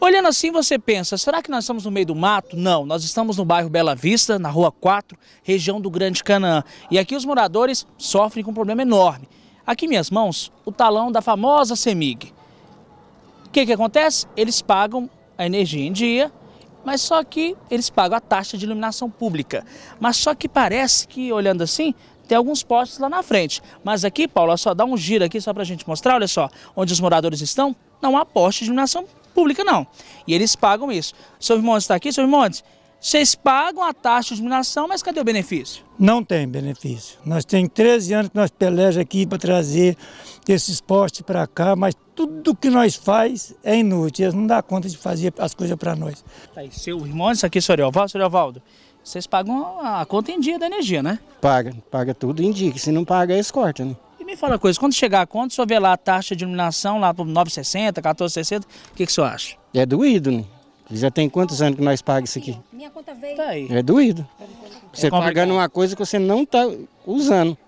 Olhando assim, você pensa, será que nós estamos no meio do mato? Não, nós estamos no bairro Bela Vista, na Rua 4, região do Grande Canaã. E aqui os moradores sofrem com um problema enorme. Aqui em minhas mãos, o talão da famosa CEMIG. O que, que acontece? Eles pagam a energia em dia, mas só que eles pagam a taxa de iluminação pública. Mas só que parece que, olhando assim, tem alguns postes lá na frente. Mas aqui, Paulo, só dá um giro aqui só para a gente mostrar, olha só, onde os moradores estão, não há poste de iluminação pública, não. E eles pagam isso. Seu Montes está aqui, seu Montes? Vocês pagam a taxa de iluminação, mas cadê o benefício? Não tem benefício. Nós temos 13 anos que nós pelejamos aqui para trazer esses postes para cá, mas tudo que nós faz é inútil. Eles não dão conta de fazer as coisas para nós. Tá aí, seu irmão, isso aqui, senhor Evaldo, senhor Evaldo, vocês pagam a conta em dia da energia, né? Paga, paga tudo em dia, que se não paga, eles cortam, né? fala uma coisa, quando chegar a conta, o senhor vê lá a taxa de iluminação lá por 9,60, 14,60, o que, que o senhor acha? É doído, né? Já tem quantos anos que nós pagamos isso aqui? Minha conta veio. Tá é doído. Você é pagando uma coisa que você não está usando.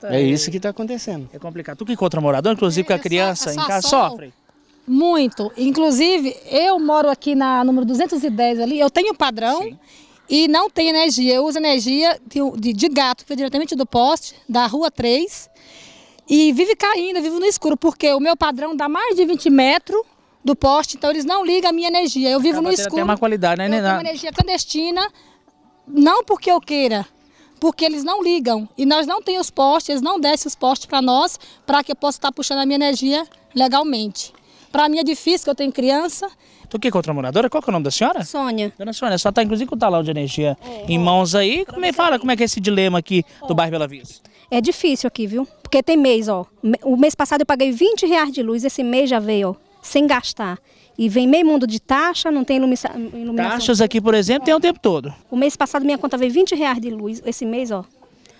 Tá é aí. isso que está acontecendo. É complicado. Tu que encontra morador, inclusive, é, com a é, criança só, em casa, sofre? Muito. Inclusive, eu moro aqui na número 210 ali, eu tenho padrão. Sim e não tem energia. Eu uso energia de, de gato, que vem diretamente do poste, da rua 3. E vive caindo, vivo no escuro, porque o meu padrão dá mais de 20 metros do poste, então eles não ligam a minha energia. Eu vivo Acaba no escuro. Tem uma qualidade, né, Nena? uma energia clandestina, não porque eu queira, porque eles não ligam. E nós não temos os postes, eles não descem os postes para nós, para que eu possa estar puxando a minha energia legalmente. Para mim é difícil, que eu tenho criança. Estou aqui é com outra moradora, qual que é o nome da senhora? Sônia. Dona Sônia, a senhora está inclusive com o talão de energia é, em mãos aí. Como é, fala como é que é esse dilema aqui ó. do bairro Bela Vista? É difícil aqui, viu? Porque tem mês, ó. O mês passado eu paguei 20 reais de luz, esse mês já veio, ó, sem gastar. E vem meio mundo de taxa, não tem iluminação. Taxas aqui, por exemplo, tem o tempo todo. O mês passado minha conta veio 20 reais de luz, esse mês, ó,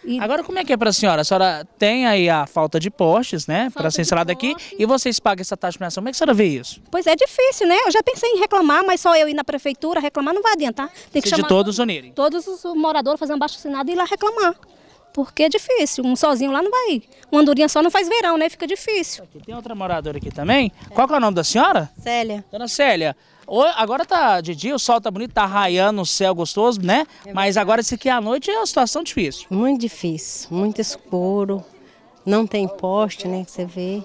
e... Agora, como é que é para a senhora? A senhora tem aí a falta de postes, né, para ser instalado aqui, e vocês pagam essa taxa de mineração. Como é que a senhora vê isso? Pois é difícil, né? Eu já pensei em reclamar, mas só eu ir na prefeitura reclamar não vai adiantar. Tem que Se chamar de todos unirem. Todos os moradores fazendo um baixo assinado e ir lá reclamar. Porque é difícil, um sozinho lá não vai. Uma andorinha só não faz verão, né? Fica difícil. Aqui tem outra moradora aqui também. É. Qual é o nome da senhora? Célia. Dona Célia, agora tá de dia, o sol tá bonito, tá raiando, o céu gostoso, né? É Mas agora isso aqui à noite é uma situação difícil. Muito difícil, muito escuro, não tem poste, né, que você vê.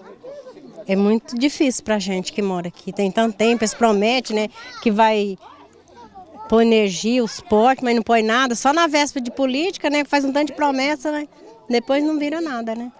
É muito difícil pra gente que mora aqui. Tem tanto tempo, eles prometem, né, que vai põe energia, os esporte, mas não põe nada. Só na véspera de política, né? Faz um tanto de promessa, né? Depois não vira nada, né?